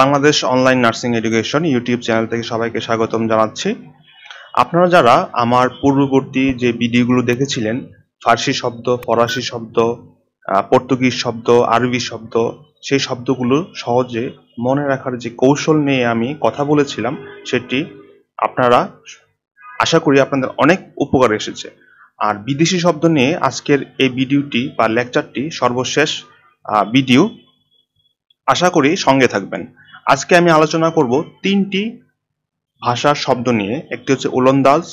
Bangladesh online nursing education YouTube channel থেকে সবাইকে স্বাগতম জানাচ্ছি আপনারা যারা আমার পূর্ববর্তী যে ভিডিওগুলো দেখেছিলেন ফার্সি শব্দ ফরাসি শব্দ পর্তুগিজ শব্দ আরবি শব্দ সেই শব্দগুলো সহজে মনে রাখার যে কৌশল নিয়ে আমি কথা বলেছিলাম সেটি আপনারা আশা করি আপনাদের অনেক উপকার এসেছে আর বিদেশি শব্দ নিয়ে আজকের এই ভিডিওটি বা লেকচারটি সর্বশেষ ভিডিও আশা করি সঙ্গে থাকবেন আজকে আমি আলোচনা করব তিনটি ভাষার শব্দ নিয়ে একটি হচ্ছে ওলন্দাজ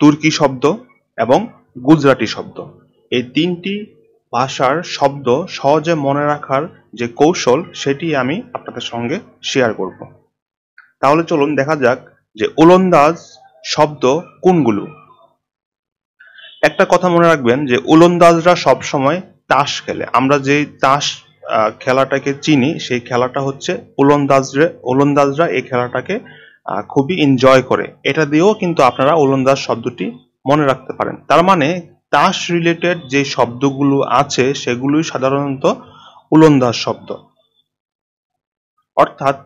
তুর্কি শব্দ এবং গুজরাটি শব্দ এই তিনটি ভাষার শব্দ সহজে মনে রাখার যে কৌশল সেটি আমি আপনাদের সঙ্গে শেয়ার করব তাহলে চলুন দেখা যাক যে ওলন্দাজ শব্দ কোনগুলো একটা কথা মনে রাখবেন যে ওলন্দাজরা সবসময় তাস খেলে আমরা যে তাস খেলাটাকে চিনি সেই খেলাটা হচ্ছে ওলন্দাজরে ওলন্দাজরা এই খেলাটাকে খুবই এনজয় করে এটা দিয়েও কিন্তু আপনারা ওলন্দাজ শব্দটি মনে রাখতে পারেন তার মানে তাস রিলেটেড যে শব্দগুলো আছে সেগুলোই সাধারণত ওলন্দাজ শব্দ অর্থাৎ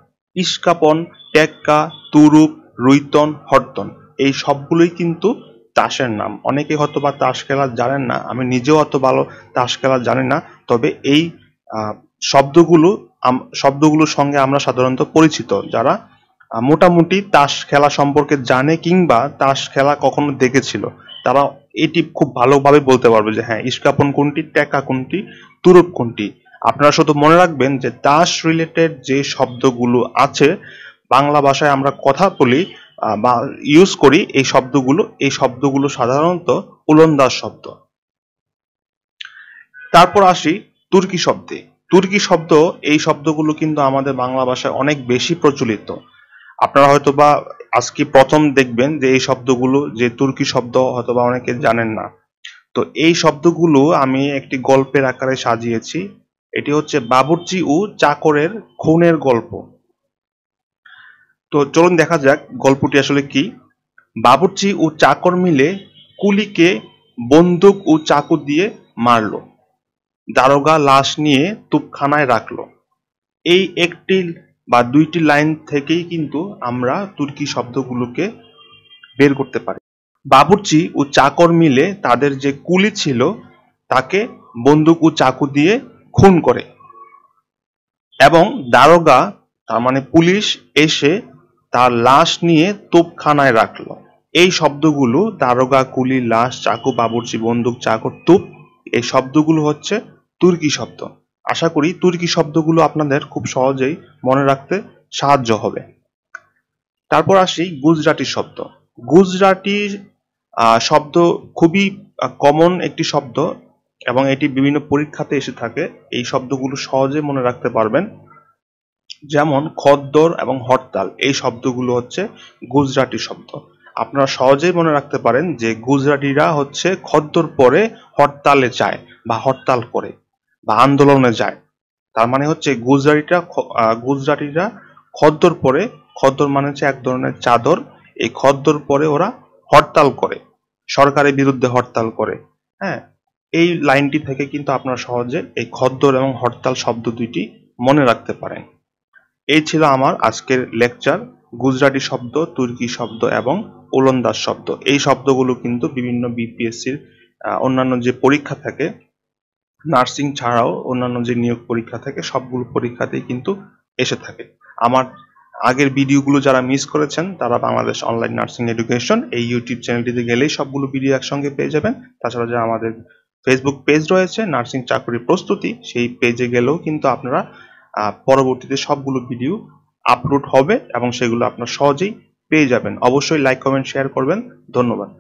ইস্কাপন ট্যাক্কা তুরুপ রুইতন হরতন এই সবগুলোই কিন্তু তাসের নাম অনেকে হয়তো বা তাস খেলা জানেন না আমি নিজেও অত ভালো তাস খেলা জানি না তবে এই শব্দগুলো শব্দগুলোর সঙ্গে আমরা সাধারণত পরিচিত যারা মোটামুটি তাস খেলা সম্পর্কে জানে কিংবা তাস খেলা কখনো দেখেছিল তারা এটি খুব ভালোভাবে বলতে পারবে যে হ্যাঁ ইস্কাপন কোনটি টেকা কোনটি তুরুপ কোনটি আপনারা শুধু মনে রাখবেন যে তাস রিলেটেড যে শব্দগুলো আছে বাংলা ভাষায় আমরা কথা বলি বা ইউজ করি এই শব্দগুলো এই শব্দগুলো সাধারণত উলন্দাস শব্দ তারপর আসি তুর্কি শব্দে তুর্কি শব্দ এই শব্দগুলো কিন্তু আমাদের বাংলা ভাষায় অনেক বেশি প্রচলিত আপনারা হয়তো বা আজকে প্রথম দেখবেন যে এই শব্দগুলো যে তুর্কি শব্দ হয়তো বা অনেকে জানেন না তো এই শব্দগুলো আমি একটি গল্পের আকারে সাজিয়েছি এটি হচ্ছে বাবুর্চি ও চাকরের খুনের গল্প তো চলুন দেখা যাক গল্পটি আসলে কি বাবুর্চি ও চাকর মিলে কুলিকে বন্দুক ও চাকু দিয়ে মারলো দারোগা লাশ নিয়ে তুপখানায় রাখলো এই একটি বা দুইটি লাইন থেকেই কিন্তু আমরা তুর্কি শব্দগুলোকে বের করতে পারি বাবুর্চি ও চাকর মিলে তাদের যে কুলি ছিল তাকে বন্দুক ও চাকু দিয়ে খুন করে এবং দারোগা তার মানে পুলিশ এসে তার লাশ নিয়ে তোপখানায় রাখলো এই শব্দগুলো দারোগা কুলি লাশ চাকু বাবুর্চি বন্দুক চাকর তুপ এই শব্দগুলো হচ্ছে তুর্কি শব্দ আশা করি তুর্কি শব্দগুলো আপনাদের খুব সহজেই মনে রাখতে সাহায্য হবে তারপর আসি গুজরাটি শব্দ গুজরাটি শব্দ খুবই কমন একটি শব্দ এবং এটি বিভিন্ন পরীক্ষাতে এসে থাকে এই শব্দগুলো সহজে মনে রাখতে পারবেন যেমন খদ্দর এবং হরতাল এই শব্দগুলো হচ্ছে গুজরাটি শব্দ আপনারা সহজেই মনে রাখতে পারেন যে গুজরাটিরা হচ্ছে খদ্দর পরে হরতালে চায় বা হরতাল করে বা আন্দোলনে যায় তার মানে হচ্ছে গুজরাটিরা গুজরাটিরা খদ্দর পরে খদ্দর মানে হচ্ছে এক ধরনের চাদর এই খদ্দর পরে ওরা হরতাল করে সরকারের বিরুদ্ধে হরতাল করে হ্যাঁ এই লাইনটি থেকে কিন্তু আপনারা সহজে এই খদ্দর এবং হরতাল শব্দ দুইটি মনে রাখতে পারেন এই ছিল আমার আজকের লেকচার গুজরাটি শব্দ তুর্কি শব্দ এবং ওলন্দাজ শব্দ এই শব্দগুলো কিন্তু বিভিন্ন বিপিএসসির অন্যান্য যে পরীক্ষা থাকে নার্সিং ছাড়াও অন্যান্য যে নিয়োগ পরীক্ষা থাকে সবগুলো পরীক্ষাতেই কিন্তু এসে থাকে আমার আগের ভিডিওগুলো যারা মিস করেছেন তারা বাংলাদেশ অনলাইন নার্সিং এডুকেশন এই ইউটিউব চ্যানেলটিতে গেলেই সবগুলো ভিডিও একসঙ্গে পেয়ে যাবেন তাছাড়া যে আমাদের ফেসবুক পেজ রয়েছে নার্সিং চাকরির প্রস্তুতি সেই পেজে গেলেও কিন্তু আপনারা পরবর্তীতে সবগুলো ভিডিও আপলোড হবে এবং সেগুলো আপনারা সহজেই পেয়ে যাবেন অবশ্যই লাইক কমেন্ট শেয়ার করবেন ধন্যবাদ